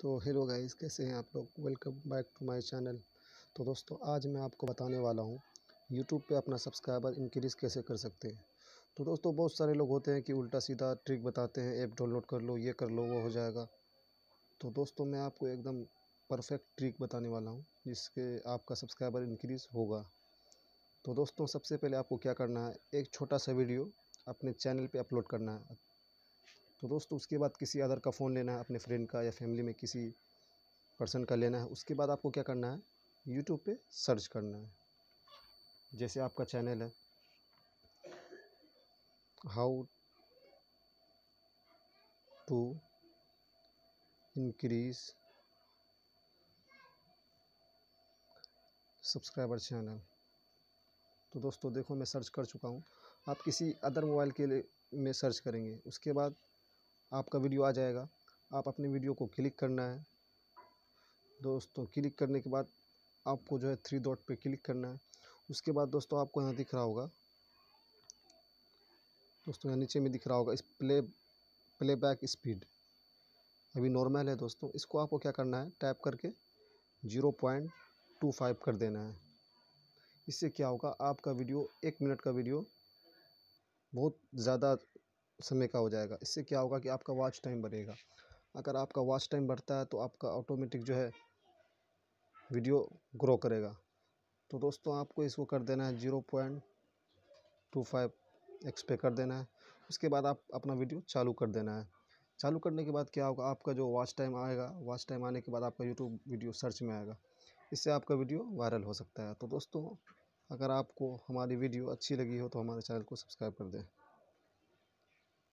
तो hello guys कैसे हैं आप लोग welcome back to my channel तो दोस्तों आज मैं आपको बताने वाला हूँ यूट्यूब पे अपना सब्सक्राइबर इंक्रीज़ कैसे कर सकते हैं तो दोस्तों बहुत सारे लोग होते हैं कि उल्टा सीधा ट्रिक बताते हैं ऐप डाउनलोड कर लो ये कर लो वो हो जाएगा तो दोस्तों मैं आपको एकदम परफेक्ट ट्रिक बताने वाला हूँ जिसके आपका सब्सक्राइबर इंक्रीज़ होगा तो दोस्तों सबसे पहले आपको क्या करना है एक छोटा सा वीडियो अपने चैनल पर अपलोड करना है तो दोस्तों उसके बाद किसी अदर का फ़ोन लेना है अपने फ्रेंड का या फैमिली में किसी पर्सन का लेना है उसके बाद आपको क्या करना है यूट्यूब पे सर्च करना है जैसे आपका चैनल है how to increase subscriber channel तो दोस्तों देखो मैं सर्च कर चुका हूँ आप किसी अदर मोबाइल के लिए में सर्च करेंगे उसके बाद आपका वीडियो आ जाएगा आप अपने वीडियो को क्लिक करना है दोस्तों क्लिक करने के बाद आपको जो है थ्री डॉट पे क्लिक करना है उसके बाद दोस्तों आपको यहाँ दिख रहा होगा दोस्तों यहाँ नीचे में दिख रहा होगा इस प्ले प्ले बैक स्पीड अभी नॉर्मल है दोस्तों इसको आपको क्या करना है टैप करके जीरो पॉइंट टू फाइव कर देना है इससे क्या होगा आपका वीडियो एक मिनट का वीडियो बहुत ज़्यादा समय का हो जाएगा इससे क्या होगा कि आपका वॉच टाइम बढ़ेगा अगर आपका वॉच टाइम बढ़ता है तो आपका ऑटोमेटिक जो है वीडियो ग्रो करेगा तो दोस्तों आपको इसको कर देना है zero point two five x पे कर देना है उसके बाद आप अपना वीडियो चालू कर देना है चालू करने के बाद क्या होगा आपका जो वॉच टाइम आएगा वॉच टाइम आने के बाद आपका यूट्यूब वीडियो सर्च में आएगा इससे आपका वीडियो वायरल हो सकता है तो दोस्तों अगर आपको हमारी वीडियो अच्छी लगी हो तो हमारे चैनल को सब्सक्राइब कर दें